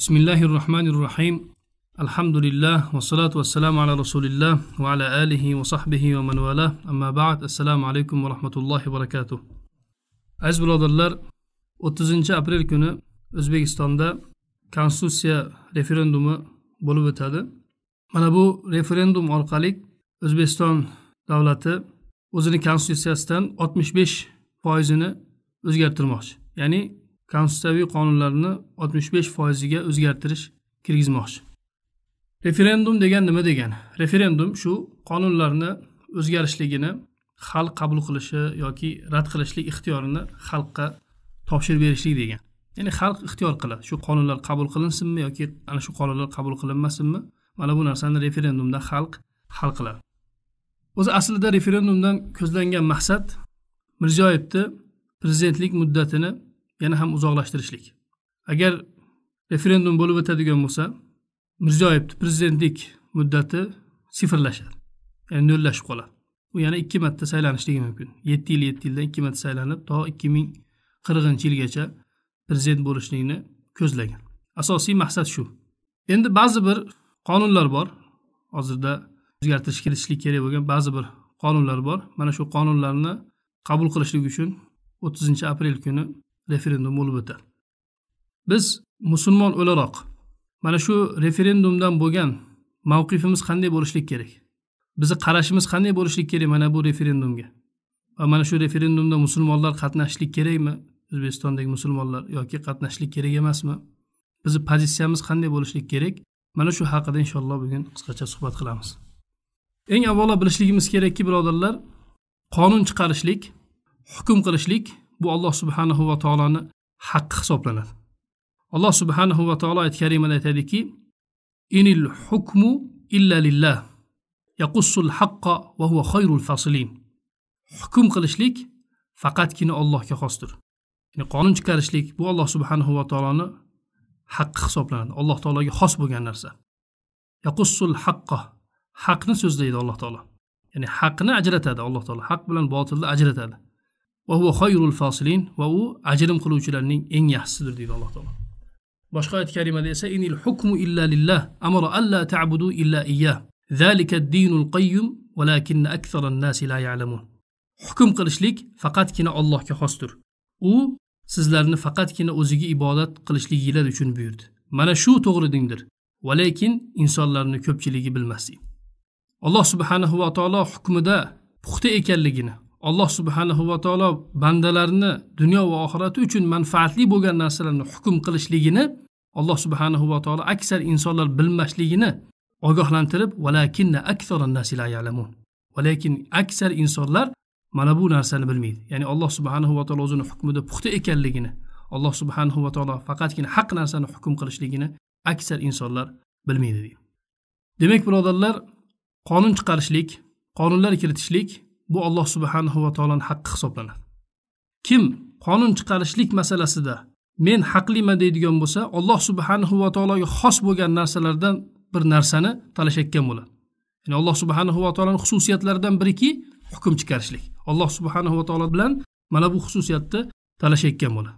bismillahi rohmanir rohim alhamdulillah vassalatu vassalamu ala rasulilloh va ala alihi va sahbihi va manvala amma ba'd assalomu alaykum va rahmatullohi va barakatuh aziz birodarlar o'ttizinchi aprel kuni o'zbekistonda konstitutsiya referendumi bo'lib o'tadi mana bu referendum orqali o'zbekiston davlati o'zini konstitutsiyasidan oltmish besh foizini o'zgartirmoqchi ya'ni konstitutsiyaviy qonunlarni oltmish besh foiziga o'zgartirish kirgizmoqchi referendum degan nima degani referendum shu qonunlarni o'zgarishligini xalq qabul qilishi yoki rad qilishlik ixtiyorini xalqqa topshirib berishlik degan ya'ni xalq ixtiyor qiladi shu qonunlar qabul qilinsinmi yoki ana shu qonunlar qabul qilinmasinmi mana bu narsani referendumda xalq hal qiladi o'zi aslida referendumdan ko'zlangan maqsad mirziyoyevni prezidentlik muddatini yana ham uzoqlashtirishlik agar referendum bo'lib o'tadigan bo'lsa mirziyoyevni prezidentlik muddati sifrlashadi ya'ni nollashib qoladi u yana ikki marta saylanishligi mumkin yetti yil yetti yildan ikki marta saylanib to ikki ming qirqinchi yilgacha prezident bo'lishlikni ko'zlagan asosiy maqsad shu endi ba'zi bir qonunlar bor hozirda o'zgartirish kiritishlik kerak bo'lgan ba'zi bir qonunlar bor mana shu qonunlarni qabul qilishlik uchun o'ttizinchi aprel kuni referendum bo'lib o'tadi biz musulmon o'laroq mana shu referendumdan bo'lgan mavqifimiz qanday bo'lishligi kerak bizni qarashimiz qanday bo'lishligi kerak mana bu referendumga va mana shu referendumda musulmonlar qatnashishlik kerakmi o'zbekistondagi musulmonlar yoki qatnashishlik kerak emasmi bizni pozitsiyamiz qanday bo'lishligi kerak mana shu haqida inshaalloh bugun qisqacha suhbat qilamiz eng avvalo bilishligimiz kerakki birodarlar qonun chiqarishlik hukm qilishlik bu alloh subhanahu va taoloni haqqi hisoblanadi alloh subhanahu va taolo oyat karimada aytadiki inil hukmu illa lillah yaqussul haqqa va huva khayrul fasilin hukm qilishlik faqatgina allohga xosdir ya'ni qonun chiqarishlik bu alloh subhanahu va taoloni haqqi hisoblanadi alloh taologa xos bo'lgan narsa yaqussul haqqa haqni so'zlaydi alloh taolo ya'ni haqni ajratadi alloh taolo haq bilan botilni ajratadi va u ajrim qiluvchilarning eng yaxshisidir deydi alloh taolo boshqa oyat karimada esa inil hukmu illa lillah amara alla ta'budu illa iyyah zalika dinul qayyum walakinna aktharan nasi la ya'lamun hukm qilishlik faqatgina Allohga xosdir u sizlarni faqatgina o'ziga ibodat qilishligingiz uchun buyurdi mana shu to'g'ri dindir valekin insonlarni ko'pchiligi bilmasdi alloh subhanahu va taolo hukmida puxta ekanligini alloh subhanahu va taolo bandalarni dunyo va oxirati uchun manfaatli bo'lgan narsalarni hukm qilishligini alloh subhanahu va taolo aksar insonlar bilmasligini ogohlantirib valakinna nasi la ya'lamun valakin aksar insonlar mana bu narsani bilmaydi ya'ni alloh subhanahu va taolo o'zini hukmida puxta ekanligini alloh subhanahu va taolo faqatgina haq narsani hukm qilishligini aksar insonlar bilmaydi deydi demak birodarlar qonun chiqarishlik qonunlar kiritishlik bu alloh subhanahu va taoloni haqqi hisoblanadi kim qonun chiqarishlik masalasida men haqliman deydigan bo'lsa alloh subhanahu va taologa xos bo'lgan narsalardan bir narsani talashayotgan bo'ladi ya'ni alloh subhanahu va taoloni xususiyatlaridan biriki hukm chiqarishlik alloh subhanahu va taolo bilan mana bu xususiyatni talashayotgan bo'ladi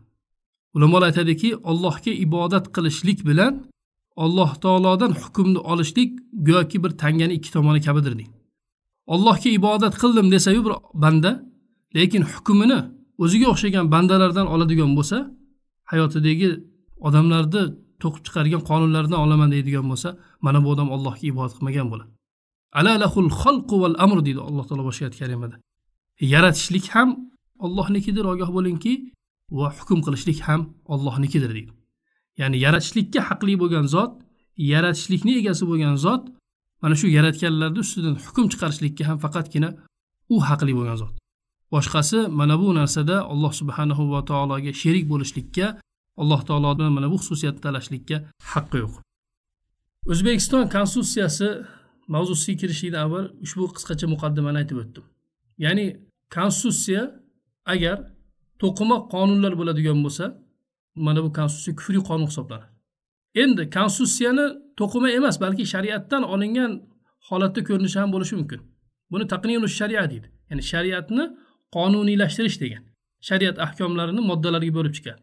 ulamolar aytadiki allohga ibodat qilishlik bilan alloh taolodan hukmni olishlik go'yoki bir tangani ikki tomoni kabidir deydi ollohga ibodat qildim desayu bir banda lekin hukmini o'ziga o'xshagan bandalardan oladigan bo'lsa hayotidagi odamlarni to'qib chiqargan qonunlardan olaman deydigan bo'lsa mana bu odam allohga ibodat qilmagan bo'ladi alalahul xalqu val amr deydi alloh taolo boshqa oyat karimada yaratishlik ham ollohnikidir ogoh bo'lingki va hukm qilishlik ham ollohnikidir deydi ya'ni yaratishlikka haqli bo'lgan zot yaratishlikni egasi bo'lgan zot mana shu yaratganlarni ustidan hukm chiqarishlikka ham faqatgina u haqli bo'lgan zot boshqasi mana bu narsada alloh subhanahu va taologa sherik bo'lishlikka alloh taolo bilan mana bu xususiyatni talashlikka haqqi yo'q o'zbekiston konstitutsiyasi mavzusiga kirishlikdan avval ushbu qisqacha muqaddimani aytib o'tdim ya'ni konstitutsiya agar to'qima qonunlar bo'ladigan bo'lsa mana bu konstitutsiya kufriy qonun hisoblanadi endi konstitutsiyani to'qima emas balki shariatdan olingan holatda ko'rinishi ham bo'lishi mumkin buni taqninu shariat deydi ya'ni shariatni qonuniylashtirish degan shariat ahkomlarini moddalarga bo'lib chiqadi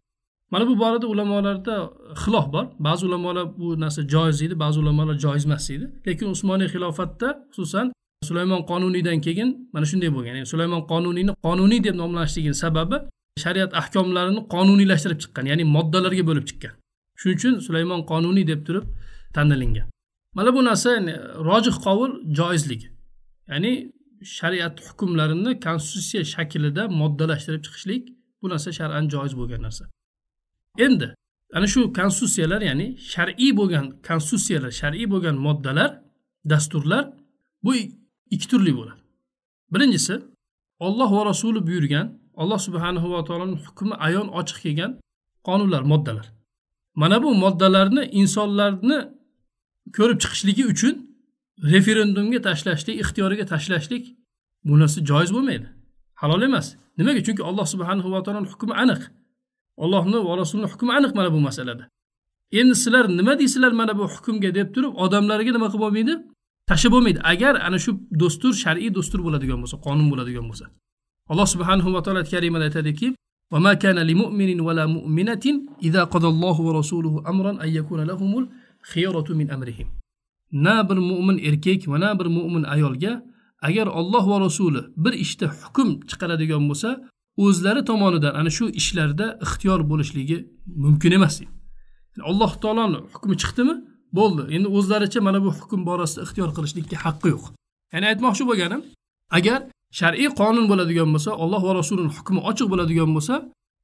mana bu borada ulamolarda xilof bor ba'zi ulamolar bu narsa joiz deydi ba'zi ulamolar joiz emas deydi lekin usmoniy xilofatda xususan sulaymon qonuniydan keyin mana shunday bo'lgan ya'ni sulaymon qonuniyni qonuniy deb nomlanishligini sababi shariat ahkomlarini qonuniylashtirib chiqqan ya'ni moddalarga bo'lib chiqqan shuning uchun sulaymon qonuniy deb turib tanilingan mana bu narsa ya'ni rojih qovul joizligi ya'ni shariat hukmlarini konstitutsiya shaklida moddalashtirib chiqishlik bu narsa shar'an joiz bo'lgan narsa endi ana shu konstitutsiyalar ya'ni shar'iy bo'lgan konstitutsiyalar shar'iy bo'lgan moddalar dasturlar bu ikki turli bo'ladi birinchisi olloh va rasuli buyurgan alloh subhanahu va taoloni hukmi ayon ochiq kelgan qonunlar moddalar mana bu moddalarni insonlarni ko'rib chiqishligi uchun referendumga tashlashlik ixtiyoriga tashlashlik bu narsa joiz bo'lmaydi halol emas nimaga chunki alloh subhanahu va taoloni hukmi aniq allohni va rasulini hukmi aniq mana bu masalada endi sizlar nima deysizlar mana bu hukmga deb turib odamlarga nima qilib bo'lmaydi tashlab bo'lmaydi agar ana shu dostur shar'iy dostur bo'ladigan bo'lsa qonun bo'ladigan bo'lsa alloh subhanahu va taolo karimada aytadiki وما كان لمؤمن ولا مؤمنة إذا قضى va rasuluhu amran أن yakuna لهم xiyaratu min amrihim na bir mo'min erkak va na bir mo'min ayolga agar olloh va rasuli bir ishda işte hukm chiqaradigan bo'lsa o'zlari tomonidan ana shu ishlarda ixtiyor bo'lishligi mumkin emas yani alloh taoloni hukmi chiqdimi bo'ldi endi o'zlaricha mana bu hukm borasida ixtiyor qilishlikka haqqi yo'q ya'ni aytmoqchi bo'lganim agar shar'iy qonun bo'ladigan bo'lsa olloh va rasulini hukmi ochiq bo'ladigan bo'lsa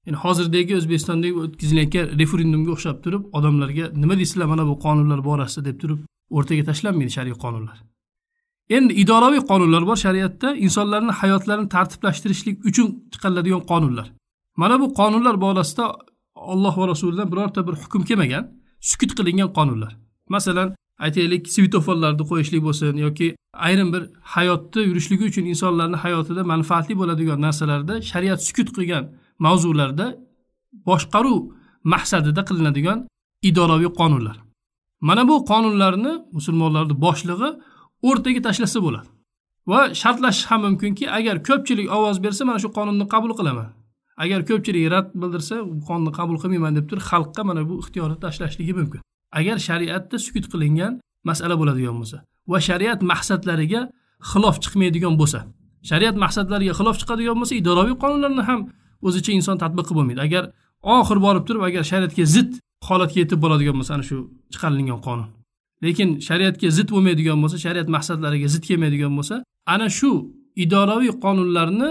ya'ni hozirdagi o'zbekistondagi o'tkazilayotgan referendumga o'xshab turib odamlarga nima deysizlar mana bu qonunlar borasida deb turib o'rtaga tashlanmaydi shar'iy qonunlar endi idoraviy qonunlar bor shariatda insonlarni hayotlarini tartiblashtirishlik uchun chiqariladigan qonunlar mana bu qonunlar borasida alloh va rasulidan birorta bir hukm kelmagan sukut qilingan qonunlar masalan aytaylik svetoforlarni qo'yishlik bo'lsin yoki ayrim bir hayotda yurishligi uchun insonlarni hayotida manfaatli bo'ladigan narsalarda shariat sukut qilgan mavzularda boshqaruv maqsadida qilinadigan idoraviy qonunlar mana bu qonunlarni musulmonlarni boshlig'i o'rtaga tashlasa bo'ladi va shartlashish ham mumkinki agar ko'pchilik ovoz bersa mana shu qonunni qabul qilaman agar ko'pchilik rad bildirsa bu qonunni qabul qilmayman deb turib xalqqa mana bu ixtiyorni tashlashligi mumkin agar shariatda sukut qilingan masala bo'ladigan bo'lsa va shariat maqsadlariga xilof chiqmaydigan bo'lsa shariat maqsadlariga xilof chiqadigan bo'lsa idoraviy qonunlarni ham o'zicha inson tadbiq qilib bo'lmaydi agar oxiri borib turib agar shariatga zid holatga yetib boradigan bo'lsa ana shu chiqarilgan qonun lekin shariatga zid bo'lmaydigan bo'lsa shariat maqsadlariga zid kelmaydigan bo'lsa ana shu idoraviy qonunlarni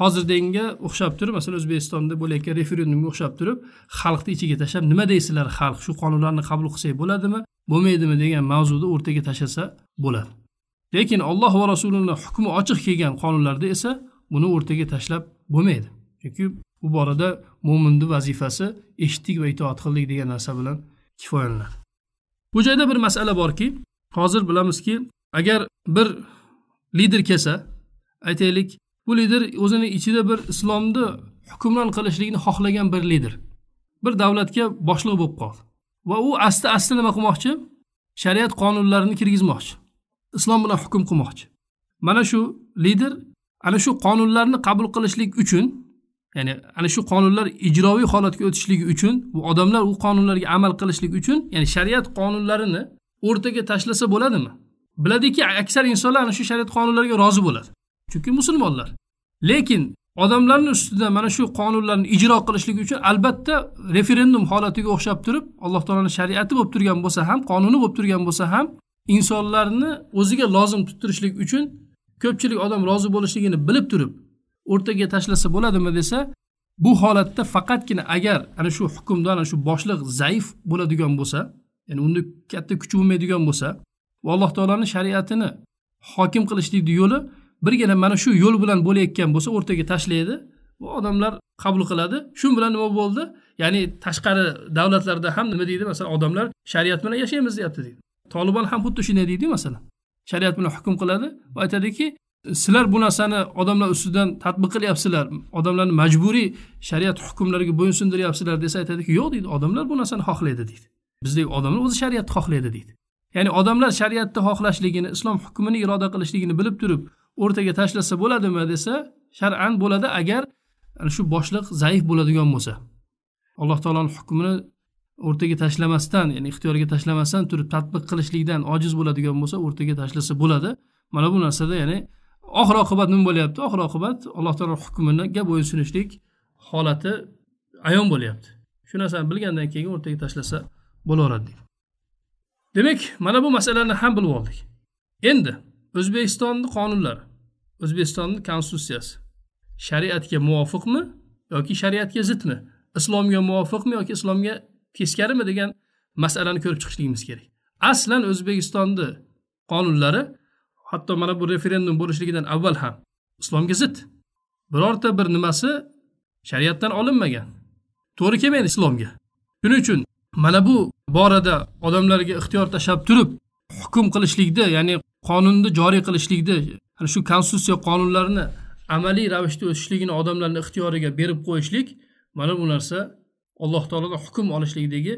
hozirdagiga o'xshab turib masalan o'zbekistonda bo'layotgan referendumga o'xshab turib xalqni ichiga tashlab nima deysizlar xalq shu qonunlarni qabul qilsak bo'ladimi bo'lmaydimi degan mavzuni o'rtaga tashlasa bo'ladi lekin olloh va rasulini hukmi ochiq kelgan qonunlarda esa buni o'rtaga tashlab bo'lmaydi chunki bu borada mo'minni vazifasi eshitdik va itoat qildik degan narsa bilan kifoyalanadi bu joyda bir masala borki hozir bilamizki agar bir lider kelsa aytaylik bu lider o'zini ichida bir islomni hukmron qilishlikni xohlagan bir lider bir davlatga boshliq bo'lib qoldi va u asta asta nima qilmoqchi shariat qonunlarini kirgizmoqchi islom bilan hukm qilmoqchi mana shu lider ana shu qonunlarni qabul qilishlik uchun ya'ni ana shu qonunlar ijroviy holatga o'tishligi uchun bu odamlar u qonunlarga amal qilishlik uchun ya'ni shariat qonunlarini o'rtaga tashlasa bo'ladimi biladiki aksar insonlar ana shu shariat qonunlariga rozi bo'ladi chunki musulmonlar lekin odamlarni ustidan mana shu qonunlarni ijro qilishlik uchun albatta referendum holatiga o'xshab turib alloh taoloni shariati bo'lib turgan bo'lsa ham qonuni bo'lib turgan bo'lsa ham insonlarni o'ziga lozim tuttirishlik uchun ko'pchilik odam rozi bo'lishligini bilib turib o'rtaga tashlasa bo'ladimi desa bu holatda faqatgina agar ana shu hukmdor ana shu boshliq zaif bo'ladigan bo'lsa ya'ni unda katta kuchi bo'lmaydigan bo'lsa va alloh taoloni shariatini hokim qilishlikni yo'li birgina mana shu yo'l bilan bo'layotgan bo'lsa o'rtaga tashlaydi va odamlar qabul qiladi shu bilan nima bo'ldi ya'ni tashqari davlatlarda ham nima deydi masalan odamlar shariat bilan yashaymiz deyapti deydi tolibon ham xuddi shunday deydi masalan shariat bilan hukm qiladi va aytadiki sizlar bu narsani odamlar ustidan tatbiq qilyapsizlar odamlarni majburiy shariat hukmlariga bo'ysundiryapsizlar desa aytadiki yo'q deydi odamlar bu narsani xohlaydi deydi bizdek odamlar o'zi shariatni xohlaydi deydi ya'ni odamlar shariatni xohlashligini islom hukmini iroda qilishligini bilib turib o'rtaga tashlasa bo'ladimi desa shar'an bo'ladi agar shu boshliq zaif bo'ladigan bo'lsa alloh taoloni hukmini o'rtaga tashlamasdan ya'ni ixtiyoriga tashlamasdan turib tatbiq qilishlikdan ojiz bo'ladigan bo'lsa o'rtaga tashlasa bo'ladi mana bu narsada ya'ni oxir oqibat nima bo'lyapti oxir oqibat alloh taolo hukmiga bo'ysunishlik holati ayon bo'lyapti shu narsani bilgandan keyin o'rtaga tashlasa bo'laveradi demak mana bu masalani ham bilib oldik endi o'zbekistonni qonunlari o'zbekistonni konstitutsiyasi shariatga muvofiqmi yoki shariatga zidmi islomga muvofiqmi yoki islomga teskarimi degan masalani ko'rib chiqishligimiz kerak aslan o'zbekistonni qonunlari hatto mana bu referendum bo'lishligidan avval ham islomga zid birorta bir nimasi shariatdan olinmagan to'g'ri kelmaydi islomga shuning uchun mana bu borada odamlarga ixtiyor tashlab turib hukm qilishlikda ya'ni qonunni joriy qilishlikda yani shu konstitutsiya qonunlarini amaliy ravishda o'sishligini odamlarni ixtiyoriga berib qo'yishlik mana bu narsa alloh taolodan hukm olishlikdagi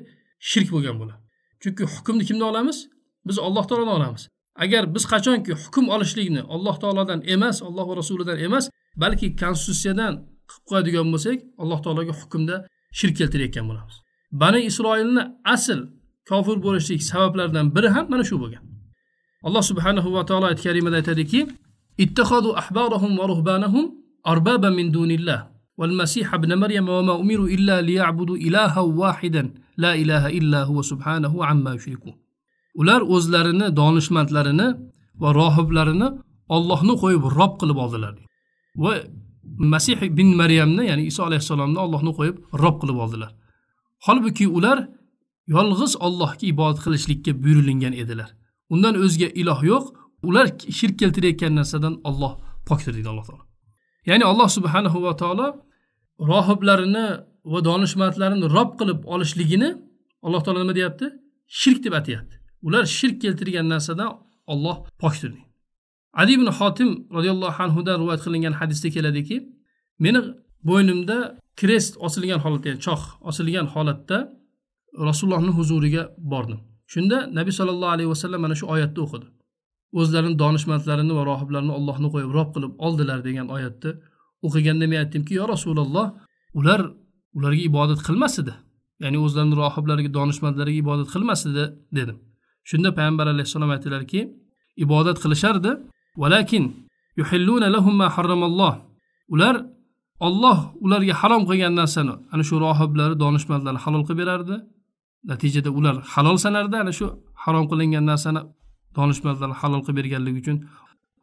shirk bo'lgan bo'ladi chunki hukmni kimdan olamiz biz alloh taolodan olamiz agar biz qachonki hukm olishlikni alloh taolodan emas alloh va rasulidan emas balki konstitutsiyadan qilib qo'yadigan bo'lsak alloh taologa hukmda shirk keltirayotgan bo'lamiz bani isroilni asl kofir bo'lishlik sabablaridan biri ham mana shu bo'lgan alloh subhanahu va taolo oyati karimada aytadiki ittahodu ahbarahum va ruhbanahum arbaba min dunillah ibn maryam va ma umiru illa liya'budu ilaha wahidan la ilaha illa huwa subhanahu amma yushrikun ular o'zlarini donishmandlarini va rohiblarini ollohni qo'yib rob qilib oldilar va masih bin maryamni ya'ni iso alayhissalomni ollohni qo'yib rob qilib oldilar holbuki ular yolg'iz ollohga ibodat qilishlikka buyurilingan edilar undan o'zga iloh yo'q ular shirk keltirayotgan narsadan olloh pokdir deydi alloh taolo ya'ni alloh subhanahu va taolo rohiblarini va donishmandlarini rob qilib olishligini alloh taolo nima deyapti shirk deb atayapti ular shirk keltirgan narsadan olloh pokdir adi ibn hotim roziyallohu anhudan rivoyat qilingan hadisda keladiki meni bo'ynimda krest osilgan holatda ya'ni choh osilgan holatda rasulullohni huzuriga bordim shunda nabiy sollallohu alayhi vasallam mana shu oyatni o'qidi o'zlarini donishmandlarini va rohiblarini ollohni qo'yib rob qilib oldilar degan oyatni o'qiganda men aytdimki yo rasululloh ular ularga ibodat qilmas edi ya'ni o'zlarini rohiblariga donishmandlariga ibodat qilmas edi dedim shunda payg'ambar alayhissalom aytdilarki ibodat qilishardi valakin yuhilluna lahum ma harramalloh ular olloh ularga harom qilgan narsani ana shu rohiblari donishmandlar halol qilib berardi natijada ular halol sanardi ana shu harom qilingan narsani donishmandlar halol qilib berganligi uchun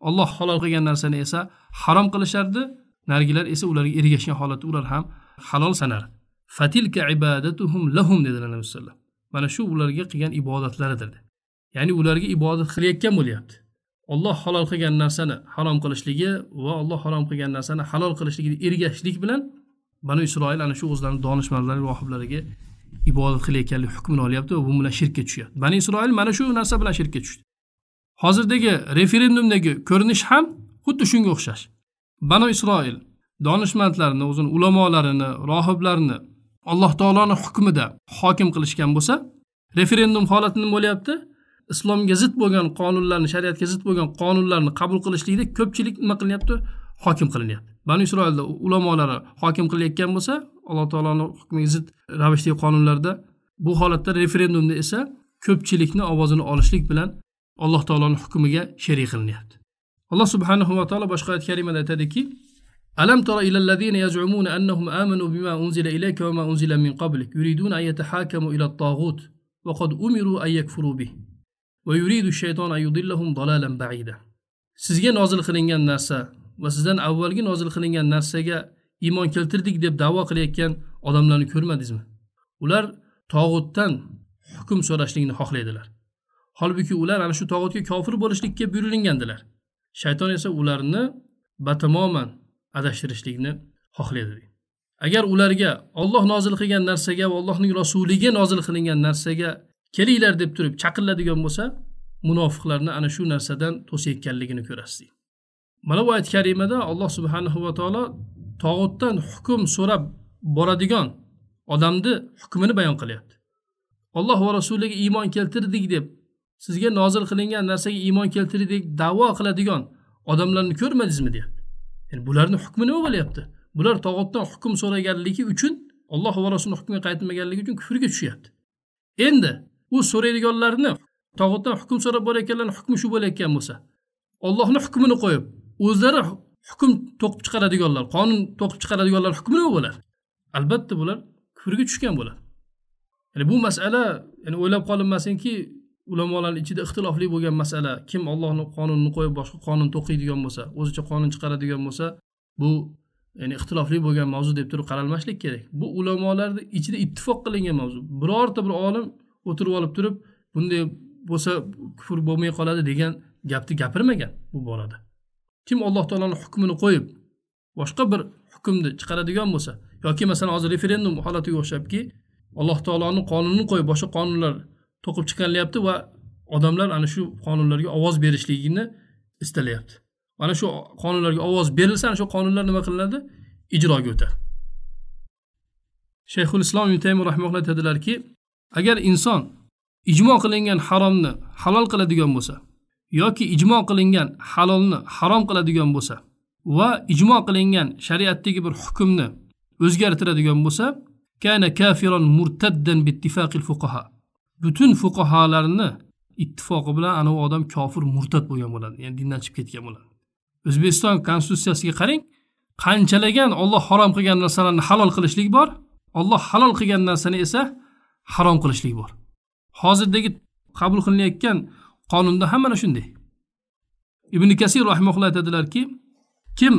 olloh halol qilgan narsani esa harom qilishardi narigilar esa ularga ergashgan holatda ular ham halol sanar fatilka ibadatuhum lahum dedilar mana shu ularga qilgan ibodatlaridir ya'ni ularga ibodat qilayotgan bo'lyapti olloh halol qilgan narsani harom qilishligi va olloh harom qilgan narsani halol qilishligiga ergashishlik bilan banu isroil ana shu o'zlarini donishmandlari rohiblariga ibodat qilayotganlik hukmini olyapti va bu bilan shirkka tushyapti bani isroil mana shu narsa bilan shirkka tushdi hozirdagi referendumdagi ko'rinish ham xuddi shunga o'xshash banu isroil donishmandlarni o'zini ulamolarini rohiblarni alloh taoloni hukmida hokim qilishgan bo'lsa referendum holati nima bo'lyapti islomga zid bo'lgan qonunlarni shariatga zid bo'lgan qonunlarni qabul qilishlikda ko'pchilik nima qilinyapti hokim qilinyapti bani isroilda ulamolari hokim qilayotgan bo'lsa alloh taoloni hukmiga zid ravishdagi qonunlarda bu holatda referendumda esa ko'pchilikni ovozini olishlik bilan alloh taoloni hukmiga sherik qilinyapti alloh subhanahu va taolo boshqa oyat karimada aytadiki ألم تر إلى الذين يزعمون أنهم آمنوا بما أنزل إليك وما أنزل من قبلك يريدون أن يتحاكموا إلى الطاغوت وقد أمروا أن يكفروا به shayton dalalan baida sizga nozil qilingan narsa va sizdan avvalgi nozil qilingan narsaga iymon keltirdik deb da'vo qilayotgan odamlarni ko'rmadingizmi ular tog'utdan hukm so'rashlikni xohlaydilar holbuki ular ana shu tog'utga kofir bo'lishlikka buyurilgandilar shayton esa ularni batamoman adashtirishlikni xohlaydi agar ularga olloh nozil qilgan narsaga va allohning rasuliga nozil qilingan narsaga kelinglar deb turib chaqiradigan bo'lsa munofiqlarni ana shu narsadan to'sayotganligini ko'rasiz mana bu oyat karimada alloh subhanahu va taolo tog'utdan hukm so'rab boradigan odamni hukmini bayon qilyapti alloh va rasuliga iymon keltirdik deb sizga nozil qilingan narsaga iymon keltirdik davo qiladigan odamlarni ko'rmadingizmi deyapti ya'ni bularni hukmi nima bo'lyapti bular tog'utdan hukm so'raganligi uchun alloh va rasuli hukmiga qaytmaganligi uchun kufrga tushyapti endi u so'raydiganlarni tog'utdan hukm so'rab borayotganlarni hukmi shu bo'layotgan bo'lsa ollohni hukmini qo'yib o'zlari hukm to'qib chiqaradiganlar qonun to'qib chiqaradiganlar hukmi nima bo'ladi albatta bular kufrga tushgan bo'ladi ya'ni bu masala ya'ni o'ylab qolinmasinki ulamolarni ichida ixtilofli bo'lgan masala kim ollohni qonunini qo'yib boshqa qonun to'qiydigan bo'lsa o'zicha qonun chiqaradigan bo'lsa bu ya'ni ixtilofli bo'lgan mavzu deb turib qaralmaslik kerak bu ulamolarni ichida ittifoq qilingan mavzu birorta bir olim o'tirib olib turib bunday bo'lsa kufr bo'lmay qoladi degan gapni gapirmagan bu borada kim alloh taoloni hukmini qo'yib boshqa bir hukmni chiqaradigan bo'lsa yoki masalan hozir referendum holatiga o'xshabki alloh taoloni qonunini qo'yib boshqa qonunlar to'qib chiqarilyapti va odamlar ana shu qonunlarga ovoz berishligini istalyapti mana shu qonunlarga ovoz berilsa ana shu qonunlar nima qilinadi ijroga o'tadi shayxul islom ibn taymi rahmaulloh aytadilarki agar inson ijmo qilingan haromni halol qiladigan bo'lsa yoki ijmo qilingan halolni harom qiladigan bo'lsa va ijmo qilingan shariatdagi bir hukmni o'zgartiradigan bo'lsa kana kafiron murtaddan bittifaqil fuqaha butun fuqaholarni ittifoqi bilan ana u odam kofir murtad bo'lgan bo'ladi ya'ni dindan chiqib ketgan bo'ladi o'zbekiston konstitutsiyasiga qarang qanchalagan olloh harom qilgan narsalarni halol qilishlik bor olloh halol qilgan narsani esa harom qilishlik bor hozirdagi qabul qilinayotgan qonunda ham mana shunday ibn kasir rahimaulloh aytadilarki kim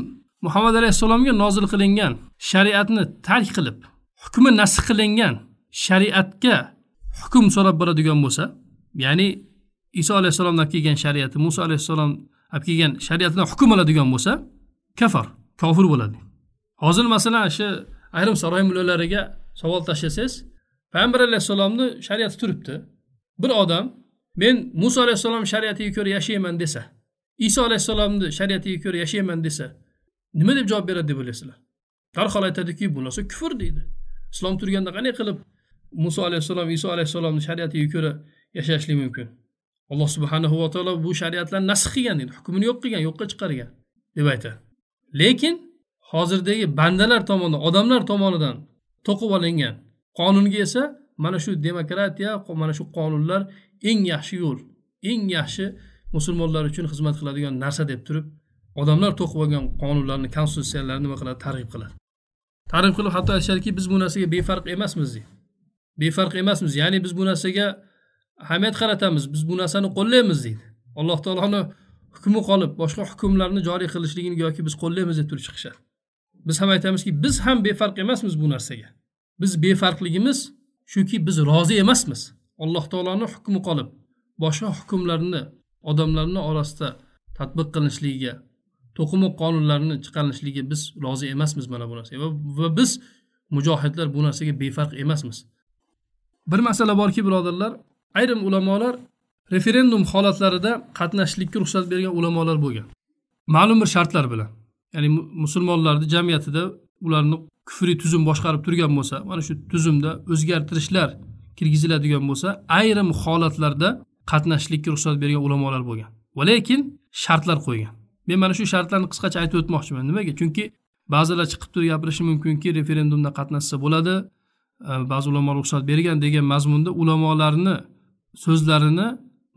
muhammad alayhissalomga nozil qilingan shariatni tark qilib hukmi nasx qilingan shariatga hukm so'rab boradigan bo'lsa ya'ni iso alayhissalomni olib kelgan shariati muso alayhissalom olib kelgan shariatidan hukm oladigan bo'lsa kafar kofir bo'ladi hozir masalan shu ayrim saroy mullalariga savol tashlasangiz payg'ambar alayhissalomni shariati turibdi bir odam men muso alayhissalom shariatiga ko'ra yashayman desa iso alayhissalomni shariatiga ko'ra yashayman desa nima deb javob beradi deb o'ylaysizlar darhol aytadiki bu narsa kufr deydi islom turganda qanday qilib muso alayhissalom iso alayhissalomni shariatiga ko'ra yashashlik mumkin alloh subhanahu va taolo bu shariatlarni nasx qilgan deydi hukmini yo'q qilgan yo'qqa chiqargan deb aytadi lekin hozirdagi bandalar tomonidan odamlar tomonidan to'qib olingan qonunga esa mana shu demokratiya mana shu qonunlar eng yaxshi yo'l eng yaxshi musulmonlar uchun xizmat qiladigan narsa deb turib odamlar to'qib olgan qonunlarni konstitutsiyalarni nima qiladi targ'ib qiladi targ'ib qilib hatto aytishadiki biz bu narsaga befarq emasmiz deydi befarq emasmiz ya'ni biz bu narsaga ahamiyat qaratamiz biz bu narsani qo'llaymiz deydi alloh taoloni hukmi qolib boshqa hukmlarni joriy qilishligini yoki biz qo'llaymiz deb turib chiqishadi biz ham aytamizki biz ham befarq emasmiz bu narsaga biz befarqligimiz shuki biz rozi emasmiz alloh taoloni hukmi qolib boshqa hukmlarni odamlarni orasida tadbiq qilinishligiga to'qima qonunlarini chiqarilishligiga biz rozi emasmiz mana bu narsaga va biz mujohidlar bu narsaga befarq emasmiz bir masala borki birodarlar ayrim ulamolar referendum holatlarida qatnashishlikka ruxsat bergan ulamolar bo'lgan ma'lum bir shartlar bilan ya'ni musulmonlarni jamiyatida ularni kufriy tuzum boshqarib turgan bo'lsa mana shu tuzumda o'zgartirishlar kirgiziladigan bo'lsa ayrim holatlarda qatnashishlikka ruxsat bergan ulamolar bo'lgan va lekin shartlar qo'ygan men mana shu shartlarni qisqacha aytib o'tmoqchiman nimaga chunki ba'zilar chiqib turib gapirishi mumkinki referendumda qatnashsa bo'ladi e, ba'zi ulamo ruxsat bergan degan mazmunda ulamolarni so'zlarini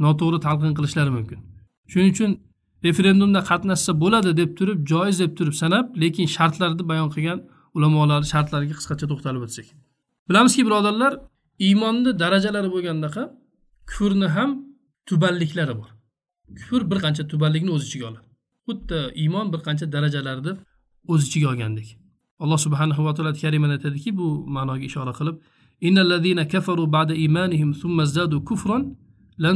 noto'g'ri talqin qilishlari mumkin shuning uchun referendumda qatnashsa bo'ladi deb turib joiz deb turib sanab lekin shartlarni bayon qilgan ulamolar shartlariga qisqacha to'xtalib o'tsak bilamizki birodarlar iymonni darajalari bo'lgandaqa kufrni ham tubanliklari bor kufr bir qancha tubanlikni o'z ichiga oladi xuddi iymon bir qancha darajalarni o'z ichiga olgandek alloh subhanahu va taolo karimada aytadiki bu ma'noga ishora qilib ba'da lan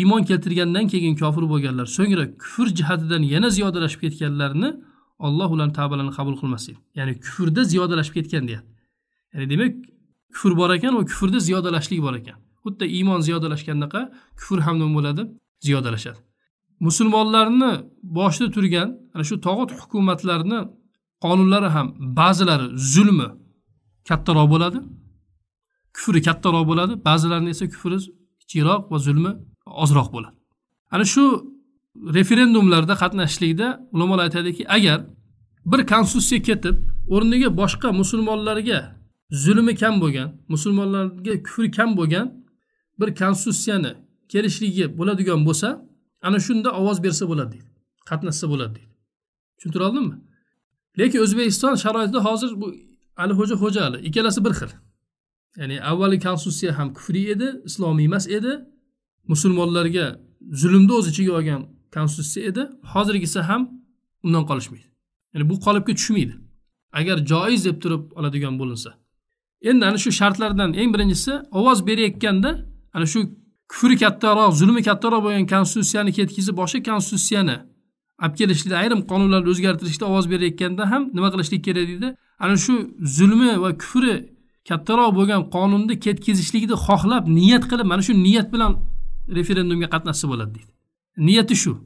iymon keltirgandan keyin kofir bo'lganlar so'ngra kufr jihatidan yana ziyodalashib ketganlarni olloh ularni tavbalarini qabul qilmas ya'ni kufrda ziyodalashib ketgan deyapti ya'ni demak kufr bor ekan u kufrda ziyodalashlik bor ekan xuddi iymon ziyodalashgandaqa kufr ham nima bo'ladi ziyodalashadi musulmonlarni boshida turgan ana shu tog'ut hukumatlarni qonunlari ham ba'zilari zulmi kattaroq bo'ladi kufri kattaroq bo'ladi ba'zilarini esa kufri kichikroq va zulmi ozroq bo'ladi ana shu referendumlarda qatnashishlikda ulamolar aytadiki agar bir konstitutsiya ketib o'rniga boshqa musulmonlarga zulmi kam bo'lgan musulmonlarga kufri kam bo'lgan bir konstitutsiyani kelishligi bo'ladigan bo'lsa ana shunda ovoz bersa bo'ladi deydi qatnashsa bo'ladi deydi tushuntira oldimmi lekin o'zbekiston sharoitida hozir bu xo'ja xo'jaali ikkalasi bir xil ya'ni avvalgi konstitutsiya ham kufriy edi islomiy emas edi musulmonlarga zulmni o'z ichiga olgan konstitutsiya edi hozirgisi ham undan qolishmaydi ya'ni bu qolipga tushmaydi agar joiz deb turib oladigan bo'linsa endi ana shu shartlardan eng birinchisi ovoz berayotganda ana shu kufri kattaroq zulmi kattaroq bo'lgan konstitutsiyani ketkizib boshqa konstitutsiyani olib kelishlikda ayrim qonunlarni o'zgartirishda ovoz berayotganda ham nima qilishlik kerak deydi ana shu zulmi va kufri kattaroq bo'lgan qonunni ketkazishlikni xohlab niyat qilib mana shu niyat bilan referendumga qatnashsa bo'ladi deydi niyati shu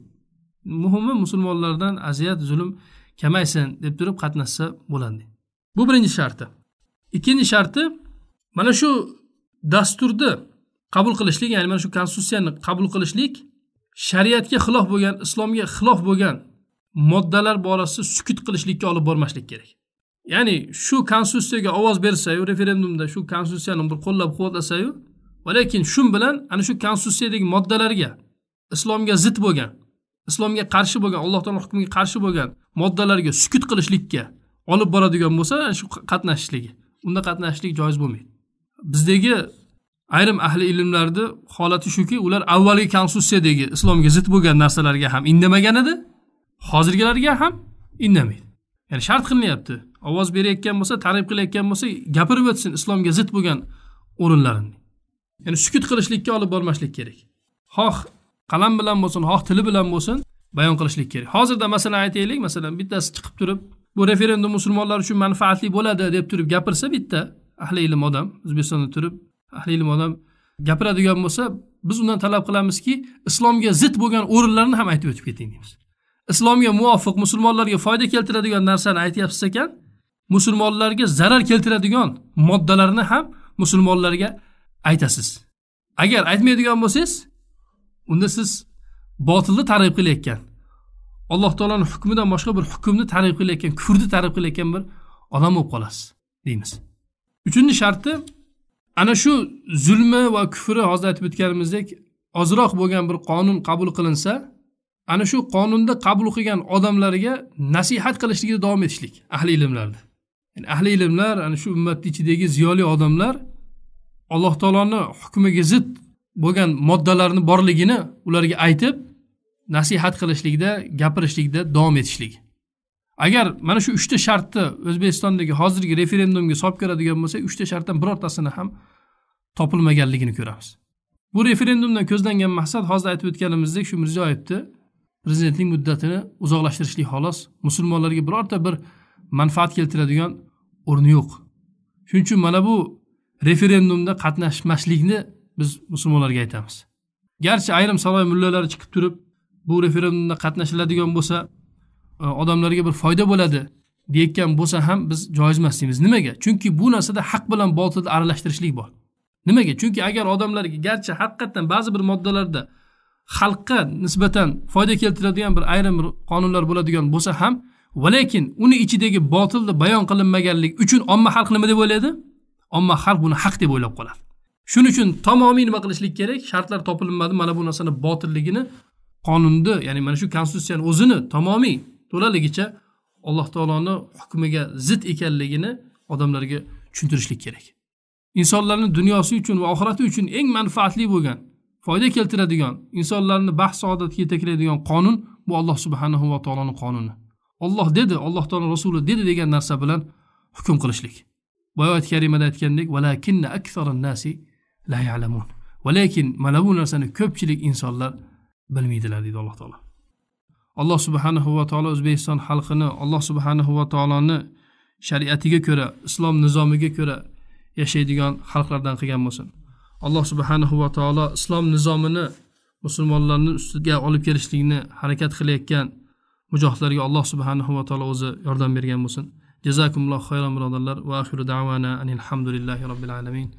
muhimi musulmonlardan aziyat zulm kamaysin deb turib qatnashsa bo'ladi bu birinchi sharti ikkinchi sharti mana shu dasturni qabul qilishlik ya'ni mana shu konstitutsiyani qabul qilishlik shariatga xilof bo'lgan islomga xilof bo'lgan moddalar borasida sukut qilishlikka olib bormaslik kerak ya'ni shu konstitutsiyaga ovoz bersayu referendumda shu konstitutsiyani bir qo'llab quvvatlasayu lekin shu bilan ana shu konstitutsiyadagi moddalarga islomga zid bo'lgan islomga qarshi bo'lgan alloh taolo hukmiga qarshi bo'lgan moddalarga sukut qilishlikka olib boradigan bo'lsa shu qatnashishligi unda qatnashishlik joiz bo'lmaydi bizdagi ayrim ahli ilmlarni holati shuki ular avvalgi konstitutsiyadagi islomga zid bo'lgan narsalarga ham indamagan edi hozirgilarga ham indamaydi ya'ni shart qilinyapti ovoz berayotgan bo'lsa targ'ib qilayotgan bo'lsa gapirib o'tsin islomga zid bo'lgan o'rinlarini ya'ni sukut qilishlikka olib bormaslik kerak xoh qalam bilan bo'lsin xoh tili bilan bo'lsin bayon qilishlik kerak hozirda masalan aytaylik masalan bittasi chiqib turib bu referendum musulmonlar uchun manfaatli bo'ladi deb turib gapirsa bitta ahli ilm odam o'zbekistonda turib ahli ilm odam gapiradigan bo'lsa biz undan talab qilamizki islomga zid bo'lgan o'rinlarni ham aytib o'tib keting deymiz islomga muvofiq musulmonlarga foyda keltiradigan narsani aytyapsiz ekan musulmonlarga zarar keltiradigan moddalarni ham musulmonlarga aytasiz agar aytmaydigan bo'lsangiz unda siz botilni targ'ib qilayotgan alloh taoloni hukmidan boshqa bir hukmni targ'ib qilayotgan kufrni targ'ib qilayotgan bir odam bo'lib qolasiz deymiz uchinchi sharti ana shu zulmi va kufri hozir aytib o'tganimizdek ozroq bo'lgan bir qonun qabul qilinsa ana shu qonunni qabul qilgan odamlarga nasihat qilishlikda davom etishlik ahli ilmlarni yani ahli ilmlar ana shu ummatni ichidagi ziyoli odamlar alloh taoloni hukmiga zid bo'lgan moddalarni borligini ularga aytib nasihat qilishlikda gapirishlikda davom etishlik agar mana shu uchta shartni o'zbekistondagi hozirgi referendumga solib ko'radigan bo'lsak uchta shartdan birortasini ham topilmaganligini ko'ramiz bu referendumdan ko'zlangan maqsad hozir aytib o'tganimizdek shu mirziyoyevni prezidentlik muddatini uzoqlashtirishlik xolos musulmonlarga birorta bir manfaat keltiradigan o'rni yo'q shuning uchun mana bu referendumda qatnashmaslikni biz musulmonlarga aytamiz garchi ayrim saloy mullalari chiqib turib bu referendumda qatnashiladigan bo'lsa e, odamlarga bir foyda bo'ladi deyotgan bo'lsa ham biz joiz emas deymiz nimaga chunki bu narsada haq bilan botilni aralashtirishlik bor nimaga chunki agar odamlarga garchi haqiqatdan ba'zi bir moddalarda xalqqa nisbatan foyda keltiradigan bir ayrim qonunlar bo'ladigan bo'lsa ham va lekin uni ichidagi botilni bayon qilinmaganligi uchun omma xalq nima deb o'ylaydi omma xalq buni haq deb o'ylab qoladi shuning uchun tamomiy nima qilishlik kerak shartlar topilmadi mana bu narsani botilligini qonunni ya'ni mana shu konstitutsiyani o'zini tamomiy to'laligicha alloh taoloni hukmiga zid ekanligini odamlarga tushuntirishlik kerak insonlarni dunyosi uchun va oxirati uchun eng manfaatli bo'lgan foyda keltiradigan insonlarni baxt saodatga yetaklaydigan qonun bu alloh subhanahu va taoloni qonuni olloh dedi alloh taolo rasuli dedi degan narsa bilan hukm qilishlik boya oyat karimada aytgandek la ya'lamun va lekin mana bu narsani ko'pchilik insonlar bilmaydilar deydi alloh taolo alloh subhanahu va taolo o'zbekiston xalqini alloh subhanahu va taoloni shariatiga ko'ra islom nizomiga ko'ra yashaydigan xalqlardan qilgan bo'lsin alloh subhanahu va taolo islom nizomini musulmonlarni ustiga olib kelishlikni harakat qilayotgan mujohidlarga alloh subhanahu va taolo o'zi yordam bergan bo'lsin jazakumulloh xayron birodarlar va axiru davana alhamdulillahi robbil alamin